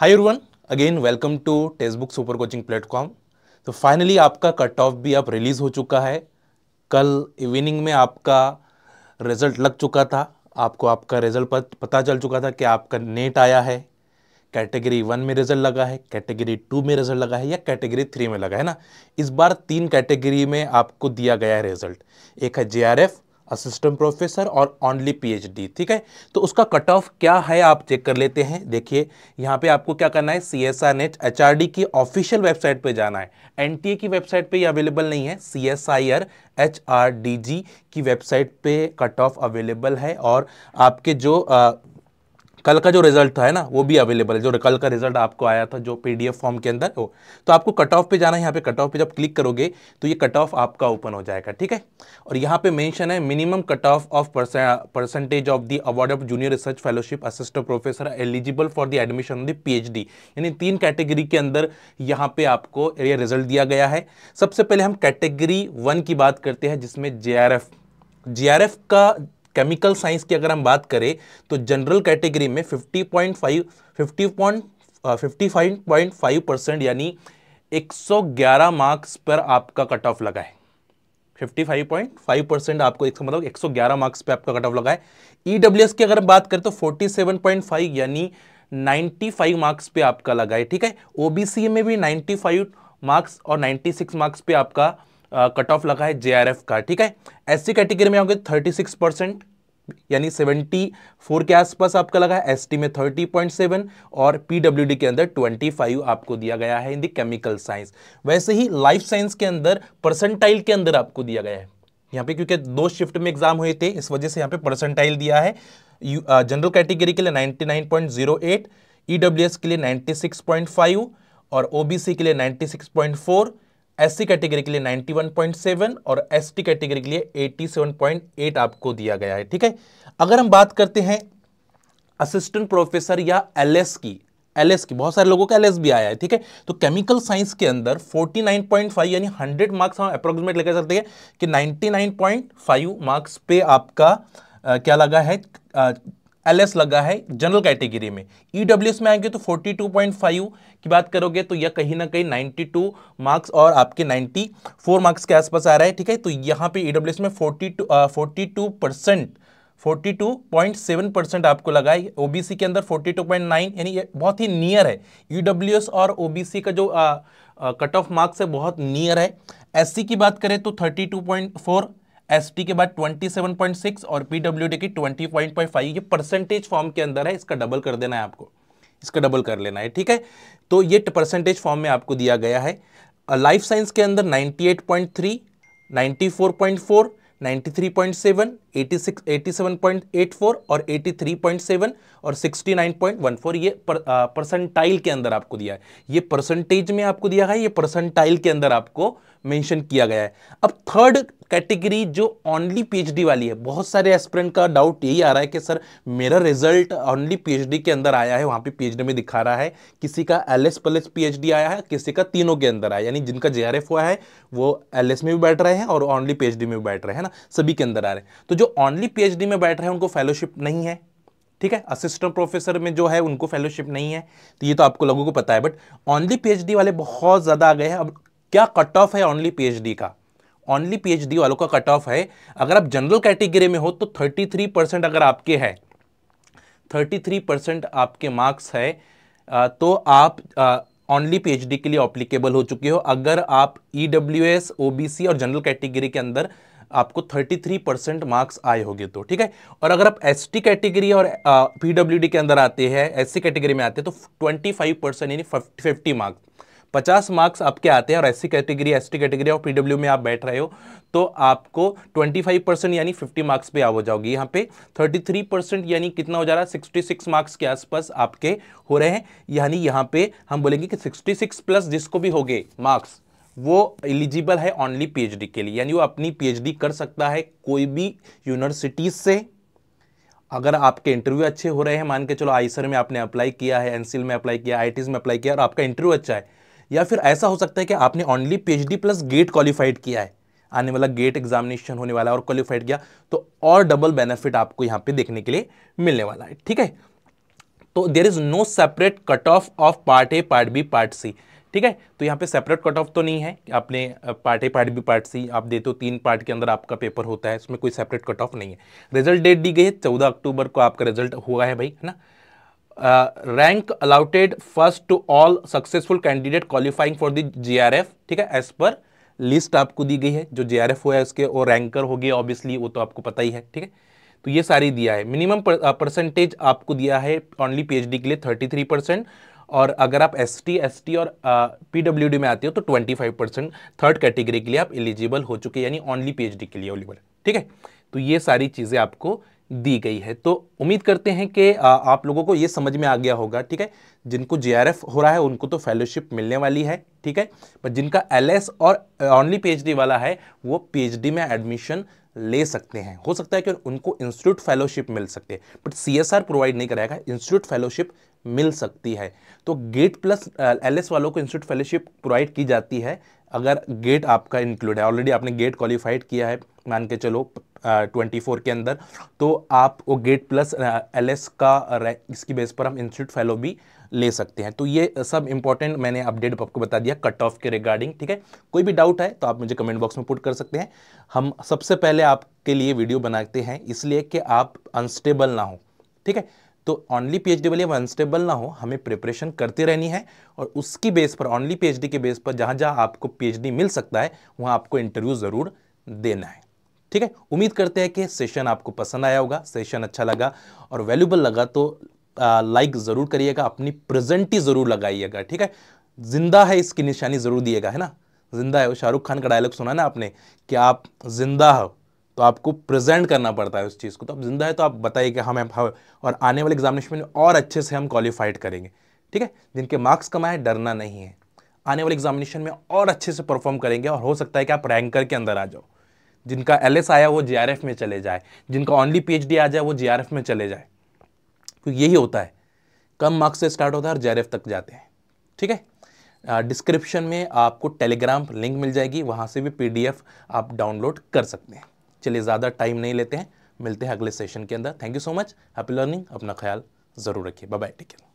hi one again welcome to textbook super coaching platform तो finally आपका cut off भी अब release हो चुका है कल इवनिंग में आपका रिजल्ट लग चुका था आपको आपका रिजल्ट पता चल चुका था कि आपका नेट आया है कैटेगरी वन में रिजल्ट लगा है कैटेगरी टू में रिजल्ट लगा है या कैटेगरी थ्री में लगा है ना इस बार तीन कैटेगरी में आपको दिया गया है रिजल्ट एक है जे असिस्टेंट प्रोफेसर और ऑनली पीएचडी ठीक है तो उसका कट ऑफ क्या है आप चेक कर लेते हैं देखिए यहाँ पे आपको क्या करना है C S R NET H R D की ऑफिशियल वेबसाइट पे जाना है एन टी ए की वेबसाइट पे ये अवेलेबल नहीं है C S I R H R D G की वेबसाइट पे कट ऑफ अवेलेबल है और आपके जो आ, कल का जो रिजल्ट था है ना वो भी अवेलेबल है जो कल का रिजल्ट आपको आया था जो पीडीएफ फॉर्म के अंदर हो तो आपको कट ऑफ पे जाना है यहाँ पे कट ऑफ पे जब क्लिक करोगे तो ये कट ऑफ आपका ओपन हो जाएगा ठीक है और यहाँ पे मेंशन है minimum cut off of percentage of the award of junior research fellowship assistant professor eligible for the admission of the P यानी तीन कैटेगरी के अंदर यहाँ पे आपको ये रिजल्ट दिया गया है सबसे पहले हम कैटेगरी वन की बात करते हैं जिसमें जे आर का केमिकल साइंस की अगर हम बात करें तो जनरल कैटेगरी में 50.5 फाइव परसेंट यानी 111 मार्क्स पर आपका कट ऑफ लगा है 55.5 परसेंट आपको एक मतलब 111 मार्क्स पर आपका कट ऑफ लगा है ईडब्ल्यूएस e की अगर हम बात करें तो 47.5 यानी 95 मार्क्स पे आपका लगा है ठीक है ओबीसी में भी 95 मार्क्स और 96 मार्क्स पे आपका कट ऑफ लगा है जे का ठीक है एस कैटेगरी में आओगे थर्टी सिक्स परसेंट यानी 74 के आसपास आपका लगा है एसटी में 30.7 और पीडब्ल्यूडी के अंदर 25 आपको दिया गया है इन द केमिकल साइंस वैसे ही लाइफ साइंस के अंदर परसेंटाइल के अंदर आपको दिया गया है यहाँ पे क्योंकि दो शिफ्ट में एग्जाम हुए थे इस वजह से यहाँ पे परसेंटाइल दिया है जनरल कैटेगरी के लिए 99.08 ईडब्ल्यूएस e के लिए 96.5 और ओबीसी के लिए 96.4 एससी कैटेगरी के लिए 91.7 और एसटी कैटेगरी के लिए 87.8 आपको दिया गया है ठीक है अगर हम बात करते हैं असिस्टेंट प्रोफेसर या एलएस की एलएस की बहुत सारे लोगों का एलएस भी आया है ठीक है तो केमिकल साइंस के अंदर 49.5 यानी 100 मार्क्स हम अप्रोक्सीमेट लेकर चलते हैं कि 99.5 मार्क्स पे आपका आ, क्या लगा है एल एस लगा है जनरल कैटेगरी में ई e एस में आएंगे तो 42.5 की बात करोगे तो यह कहीं ना कहीं 92 मार्क्स और आपके 94 मार्क्स के आसपास आ रहा है ठीक है तो यहाँ पे ई e एस में 42 42 परसेंट 42.7 परसेंट आपको लगा है ओबीसी के अंदर 42.9 यानी ये बहुत ही नियर है यूडब्ल्यूएस e और ओबीसी का जो कट ऑफ मार्क्स है बहुत नियर है एससी की बात करें तो 32.4 एस के बाद 27.6 और पीडब्ल्यू की 20.5 ये परसेंटेज फॉर्म के अंदर है इसका डबल कर देना है आपको इसका डबल कर लेना है ठीक है तो ये परसेंटेज फॉर्म में आपको दिया गया है लाइफ साइंस के अंदर 98.3 94.4 93.7, 86, 87.84 और 83.7 और 69.14 ये पर, आ, परसेंटाइल के अंदर आपको दिया है ये परसेंटेज में आपको दिया है ये परसेंटाइल के अंदर आपको मेंशन किया गया है अब थर्ड कैटेगरी जो ओनली पीएचडी वाली है बहुत सारे एस्पिरेंट का डाउट यही आ रहा है कि सर मेरा रिजल्ट ओनली पीएचडी के अंदर आया है वहाँ पे पीएचडी में दिखा रहा है किसी का एलएस प्लस पीएचडी आया है किसी का तीनों के अंदर आया यानी जिनका एफ हुआ है वो एलएस में भी बैठ रहे हैं और ओनली पी में भी बैठ रहे हैं ना सभी के अंदर आ रहे हैं तो जो ऑनली पी में बैठ रहे हैं उनको फेलोशिप नहीं है ठीक है असिस्टेंट प्रोफेसर में जो है उनको फेलोशिप नहीं है तो ये तो आपको लोगों को पता है बट ओनली पीएचडी वाले बहुत ज़्यादा आ गए हैं अब क्या कट ऑफ है ओनली पीएचडी का ओनली पीएचडी वालों का कट ऑफ है अगर आप जनरल कैटेगरी में हो तो 33 परसेंट अगर आपके हैं 33 परसेंट आपके मार्क्स है तो आप ओनली पीएचडी के लिए अप्लीकेबल हो चुके हो अगर आप ईडब्ल्यूएस e ओबीसी और जनरल कैटेगरी के अंदर आपको 33 परसेंट मार्क्स आए होंगे तो ठीक है और अगर आप एस टी कैटेगरी और पीडब्ल्यूडी के अंदर आते हैं एस सी कैटेगरी में आते हैं तो 25 परसेंट यानी फिफ्टी मार्क्स पचास मार्क्स आपके आते हैं और एस कैटेगरी एस कैटेगरी और पीडब्ल्यू में आप बैठ रहे हो तो आपको 25 परसेंट यानी 50 मार्क्स पे आ हो जाओगी यहाँ पे 33 परसेंट यानी कितना हो जा रहा है 66 मार्क्स के आसपास आपके हो रहे हैं यानी यहाँ पे हम बोलेंगे कि 66 प्लस जिसको भी हो गए मार्क्स वो एलिजिबल है ऑनली पीएचडी के लिए यानी वो अपनी पीएचडी कर सकता है कोई भी यूनिवर्सिटीज से अगर आपके इंटरव्यू अच्छे हो रहे हैं मान के चलो आईसर में आपने अप्लाई किया है एनसीएल में अप्लाई किया आईटीज में अप्लाई किया और आपका इंटरव्यू अच्छा है या फिर ऐसा हो सकता है कि आपने only PhD plus GATE qualified किया है आने वाला गेट एग्जामिनेशन होने वाला है और क्वालिफाइड किया तो और डबल बेनिफिट आपको यहाँ पे देखने के लिए मिलने वाला है ठीक है तो there is no separate cut off of part A part B part C ठीक है तो यहाँ पे सेपरेट कट ऑफ तो नहीं है कि आपने part A part B part C आप देते हो तीन पार्ट के अंदर आपका पेपर होता है इसमें कोई सेपरेट कट ऑफ नहीं है रिजल्ट डेट दी गई है चौदह अक्टूबर को आपका रिजल्ट हुआ है भाई है ना rank allotted first to all successful candidate qualifying for the JRF ठीक है एज पर लिस्ट आपको दी गई है जो जीआरएफ हुआ है उसके और रैंकर होगी ऑब्वियसली वो तो आपको पता ही है ठीक है तो ये सारी दिया है मिनिमम परसेंटेज uh, आपको दिया है ओनली पीएचडी के लिए थ्री परसेंट और अगर आप एस टी एस टी और पीडब्ल्यूडी uh, में आते हो तो 25 परसेंट थर्ड कैटेगरी के लिए आप एलिजिबल हो चुके यानी ओनली पी के लिए एलिजिबल ठीक है तो ये सारी चीज़ें आपको दी गई है तो उम्मीद करते हैं कि आप लोगों को ये समझ में आ गया होगा ठीक है जिनको जे हो रहा है उनको तो फेलोशिप मिलने वाली है ठीक है पर जिनका एल और ऑनली पी वाला है वो पी में एडमिशन ले सकते हैं हो सकता है कि उनको इंस्टीट्यूट फेलोशिप मिल सकती है बट सी प्रोवाइड नहीं कराएगा इंस्टीट्यूट फेलोशिप मिल सकती है तो गेट प्लस एल वालों को इंस्टीट्यूट फेलोशिप प्रोवाइड की जाती है अगर गेट आपका इंक्लूड है ऑलरेडी आपने गेट क्वालिफाइड किया है मान के चलो ट्वेंटी फोर के अंदर तो आप वो गेट प्लस एल एस का इसकी बेस पर हम इंस्टीट्यूट फेलो भी ले सकते हैं तो ये सब इंपॉर्टेंट मैंने अपडेट आपको बता दिया कट ऑफ के रिगार्डिंग ठीक है कोई भी डाउट है तो आप मुझे कमेंट बॉक्स में पुट कर सकते हैं हम सबसे पहले आपके लिए वीडियो बनाते हैं इसलिए कि आप अनस्टेबल ना हो ठीक है तो ऑनली पी एच डी वाले अनस्टेबल ना हो हमें प्रिपरेशन करते रहनी है और उसकी बेस पर ऑनली पी एच डी के बेस पर जहाँ जहाँ आपको पी एच डी मिल सकता है वहाँ आपको इंटरव्यू ज़रूर देना है ठीक है उम्मीद करते हैं कि सेशन आपको पसंद आया होगा सेशन अच्छा लगा और वैल्यूबल लगा तो लाइक ज़रूर करिएगा अपनी प्रेजेंटी ज़रूर लगाइएगा ठीक है जिंदा है इसकी निशानी ज़रूर दिएगा है ना जिंदा है शाहरुख खान का डायलॉग सुना ना आपने कि आप जिंदा हो तो आपको प्रेजेंट करना पड़ता है उस चीज़ को तो आप जिंदा है तो आप बताइए कि हम हाँ, हाँ, और आने वाले एग्जामिनेशन में और अच्छे से हम क्वालिफाइड करेंगे ठीक है जिनके मार्क्स कम डरना नहीं है आने वाले एग्जामिनेशन में और अच्छे से परफॉर्म करेंगे और हो सकता है कि आप रैंकर के अंदर आ जाओ जिनका एल आया वो जे में चले जाए जिनका ओनली पी आ जाए वो जे में चले जाए तो यही होता है कम मार्क्स से स्टार्ट होता है और जे तक जाते हैं ठीक है डिस्क्रिप्शन में आपको टेलीग्राम लिंक मिल जाएगी वहाँ से भी एफ आप डाउनलोड कर सकते हैं चलिए ज़्यादा टाइम नहीं लेते हैं मिलते हैं अगले सेशन के अंदर thank you so much happy learning अपना ख्याल ज़रूर रखिए बाय टेक केयर